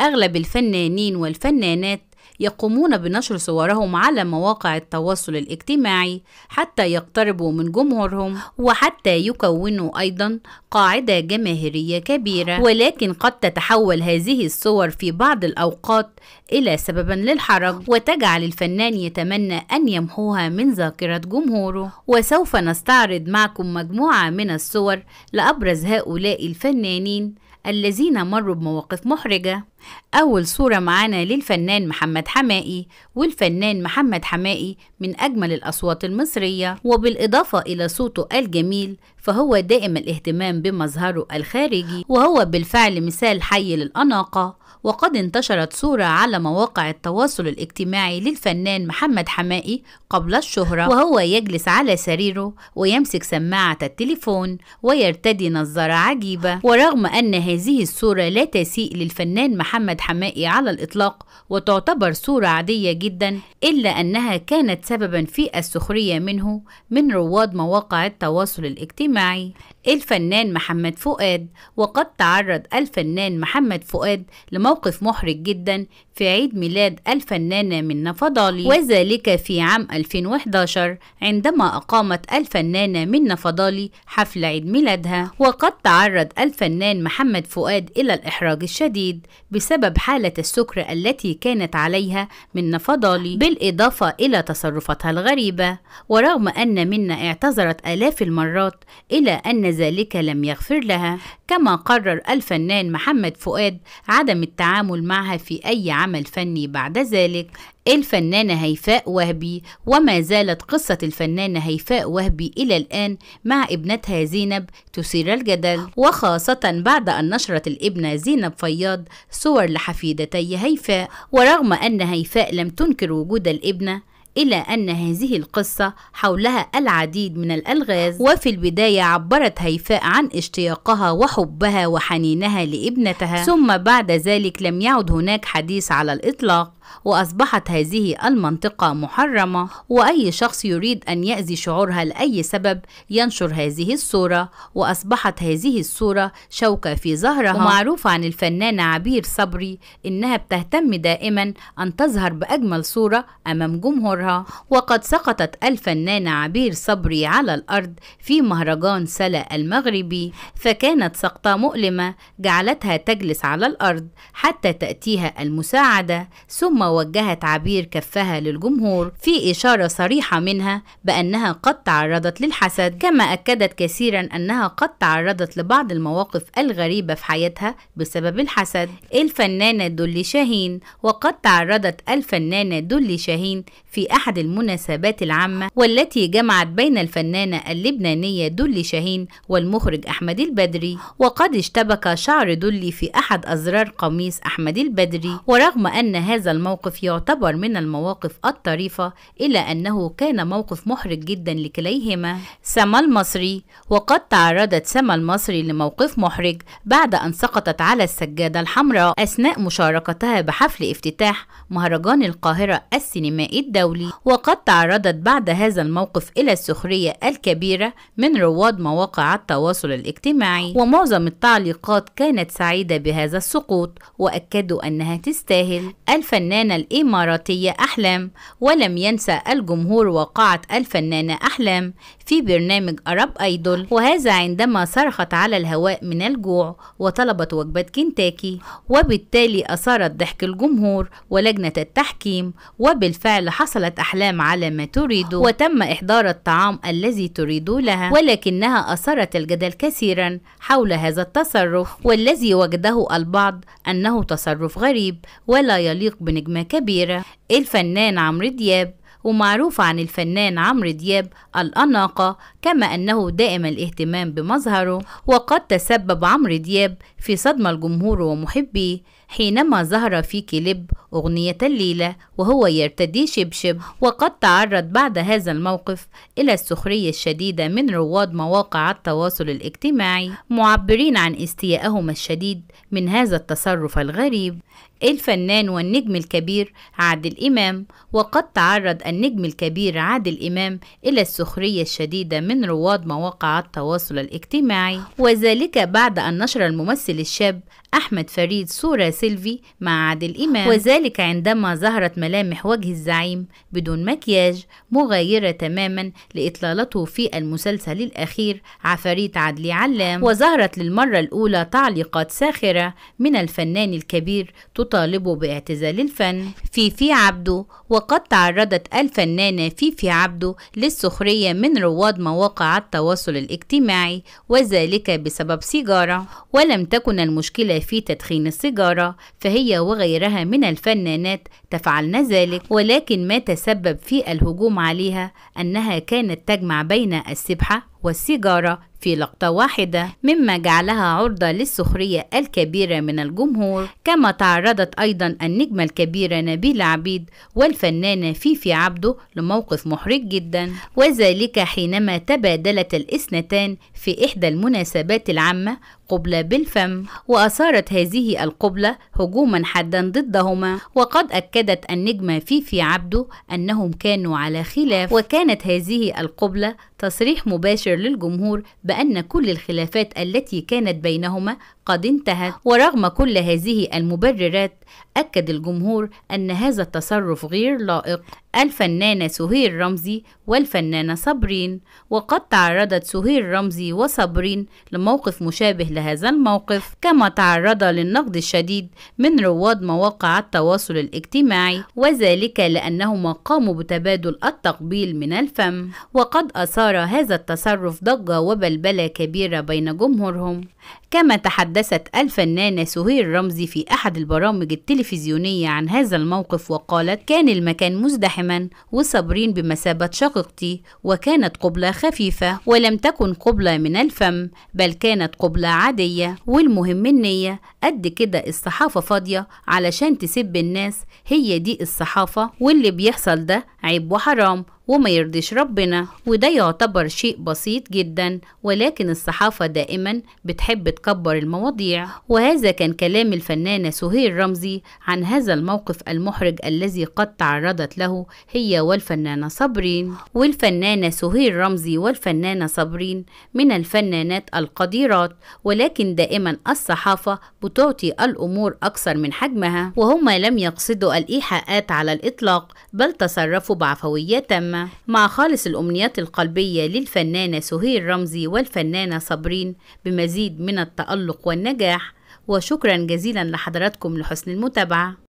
أغلب الفنانين والفنانات يقومون بنشر صورهم على مواقع التواصل الاجتماعي حتى يقتربوا من جمهورهم وحتى يكونوا أيضا قاعدة جماهيرية كبيرة ولكن قد تتحول هذه الصور في بعض الأوقات إلى سببا للحرج وتجعل الفنان يتمنى أن يمحوها من ذاكرة جمهوره وسوف نستعرض معكم مجموعة من الصور لأبرز هؤلاء الفنانين الذين مروا بمواقف محرجة أول صورة معانا للفنان محمد حمائي والفنان محمد حمائي من أجمل الأصوات المصرية وبالإضافة إلى صوته الجميل فهو دائم الاهتمام بمظهره الخارجي وهو بالفعل مثال حي للأناقة وقد انتشرت صورة على مواقع التواصل الاجتماعي للفنان محمد حمائي قبل الشهرة وهو يجلس على سريره ويمسك سماعة التليفون ويرتدي نظارة عجيبة ورغم أن هذه الصورة لا تسيء للفنان محمد محمد حمائي على الإطلاق وتعتبر صورة عادية جدا إلا أنها كانت سببا في السخرية منه من رواد مواقع التواصل الاجتماعي الفنان محمد فؤاد وقد تعرض الفنان محمد فؤاد لموقف محرج جدا في عيد ميلاد الفنانة منة فضالي وذلك في عام 2011 عندما أقامت الفنانة منة فضالي حفل عيد ميلادها وقد تعرض الفنان محمد فؤاد إلى الإحراج الشديد بسبب حالة السكر التي كانت عليها منة فضالي بالإضافة إلى تصرفاتها الغريبة ورغم أن منة اعتذرت آلاف المرات إلا أن ذلك لم يغفر لها كما قرر الفنان محمد فؤاد عدم التعامل معها في أي عمل فني بعد ذلك الفنانة هيفاء وهبي وما زالت قصة الفنانة هيفاء وهبي إلى الآن مع ابنتها زينب تثير الجدل وخاصة بعد أن نشرت الابنة زينب فياض صور لحفيدتي هيفاء ورغم أن هيفاء لم تنكر وجود الابنة إلى أن هذه القصة حولها العديد من الألغاز وفي البداية عبرت هيفاء عن اشتياقها وحبها وحنينها لابنتها ثم بعد ذلك لم يعد هناك حديث على الإطلاق وأصبحت هذه المنطقة محرمة وأي شخص يريد أن يأذي شعورها لأي سبب ينشر هذه الصورة وأصبحت هذه الصورة شوكة في ظهرها ومعروف عن الفنانة عبير صبري إنها بتهتم دائما أن تظهر بأجمل صورة أمام جمهورها وقد سقطت الفنانة عبير صبري على الأرض في مهرجان سلا المغربي فكانت سقطة مؤلمة جعلتها تجلس على الأرض حتى تأتيها المساعدة ثم ثم وجهت عبير كفها للجمهور في إشارة صريحة منها بأنها قد تعرضت للحسد كما أكدت كثيرا أنها قد تعرضت لبعض المواقف الغريبة في حياتها بسبب الحسد الفنانة دولي شاهين وقد تعرضت الفنانة دولي شاهين في أحد المناسبات العامة والتي جمعت بين الفنانة اللبنانية دولي شاهين والمخرج أحمد البدري وقد اشتبك شعر دولي في أحد أزرار قميص أحمد البدري ورغم أن هذا الموقف الموقف يعتبر من المواقف الطريفة إلى أنه كان موقف محرج جدا لكليهما سما المصري وقد تعرضت سما المصري لموقف محرج بعد أن سقطت على السجادة الحمراء أثناء مشاركتها بحفل افتتاح مهرجان القاهرة السينمائي الدولي وقد تعرضت بعد هذا الموقف إلى السخرية الكبيرة من رواد مواقع التواصل الاجتماعي ومعظم التعليقات كانت سعيدة بهذا السقوط وأكدوا أنها تستاهل الفنان الفنانة الإماراتية أحلام ولم ينسى الجمهور وقعة الفنانة أحلام في برنامج أرب أيدول وهذا عندما صرخت على الهواء من الجوع وطلبت وجبة كنتاكي وبالتالي أثارت ضحك الجمهور ولجنة التحكيم وبالفعل حصلت أحلام على ما تريد وتم إحضار الطعام الذي تريد لها ولكنها أثارت الجدل كثيرا حول هذا التصرف والذي وجده البعض أنه تصرف غريب ولا يليق بنجم نجمة كبيرة الفنان عمرو دياب ومعروف عن الفنان عمرو دياب الأناقة كما أنه دائم الاهتمام بمظهره وقد تسبب عمرو دياب في صدمة الجمهور ومحبيه حينما ظهر في كليب أغنية الليلة وهو يرتدي شبشب وقد تعرض بعد هذا الموقف إلى السخرية الشديدة من رواد مواقع التواصل الاجتماعي معبرين عن استيائهم الشديد من هذا التصرف الغريب الفنان والنجم الكبير عادل إمام وقد تعرض النجم الكبير عادل إمام إلى السخرية الشديدة من رواد مواقع التواصل الاجتماعي وذلك بعد أن نشر الممثل الشاب أحمد فريد صورة سيلفي مع عادل إمام وذلك عندما ظهرت ملامح وجه الزعيم بدون مكياج مغايرة تماما لإطلالته في المسلسل الأخير عفاريت عدلي علام وظهرت للمرة الأولى تعليقات ساخرة من الفنان الكبير تطالبه باعتزال الفن فيفي عبده وقد تعرضت الفنانة فيفي عبده للسخرية من رواد مواقع التواصل الاجتماعي وذلك بسبب سيجارة ولم تكن المشكلة في تدخين السيجارة فهي وغيرها من الفنانات تفعلن ذلك ولكن ما تسبب في الهجوم عليها أنها كانت تجمع بين السبحة والسيجارة في لقطة واحدة مما جعلها عرضة للسخرية الكبيرة من الجمهور كما تعرضت أيضا النجمة الكبيرة نبيلة عبيد والفنانة فيفي عبده لموقف محرج جدا وذلك حينما تبادلت الإثنتان في إحدى المناسبات العامة قبلة بالفم وأثارت هذه القبلة هجوما حادا ضدهما وقد أكدت النجمة فيفي عبده أنهم كانوا على خلاف وكانت هذه القبلة تصريح مباشر يبشر للجمهور بأن كل الخلافات التي كانت بينهما قد انتهت ورغم كل هذه المبررات أكد الجمهور أن هذا التصرف غير لائق الفنانة سهير رمزي والفنانة صابرين وقد تعرضت سهير رمزي وصابرين لموقف مشابه لهذا الموقف كما تعرض للنقد الشديد من رواد مواقع التواصل الاجتماعي وذلك لأنهما قاموا بتبادل التقبيل من الفم وقد أثار هذا التصرف ضجة وبلبلة كبيرة بين جمهورهم كما تحدثت الفنانة سهير رمزي في أحد البرامج التلفزيونية عن هذا الموقف وقالت كان المكان مزدحم تماما وصابرين بمثابة شقيقتي وكانت قبلة خفيفة ولم تكن قبلة من الفم بل كانت قبلة عادية والمهم النية قد كده الصحافة فاضية علشان تسب الناس هي دي الصحافة واللي بيحصل ده عيب وحرام وما يرضيش ربنا وده يعتبر شيء بسيط جدا ولكن الصحافة دائما بتحب تكبر المواضيع وهذا كان كلام الفنانة سهير رمزي عن هذا الموقف المحرج الذي قد تعرضت له هي والفنانة صابرين والفنانة سهير رمزي والفنانة صابرين من الفنانات القديرات ولكن دائما الصحافة بتعطي الأمور أكثر من حجمها وهما لم يقصدوا الإيحاءات على الإطلاق بل تصرفوا بعفوية تامة مع خالص الأمنيات القلبية للفنانة سهير رمزي والفنانة صابرين بمزيد من التألق والنجاح وشكرا جزيلا لحضراتكم لحسن المتابعة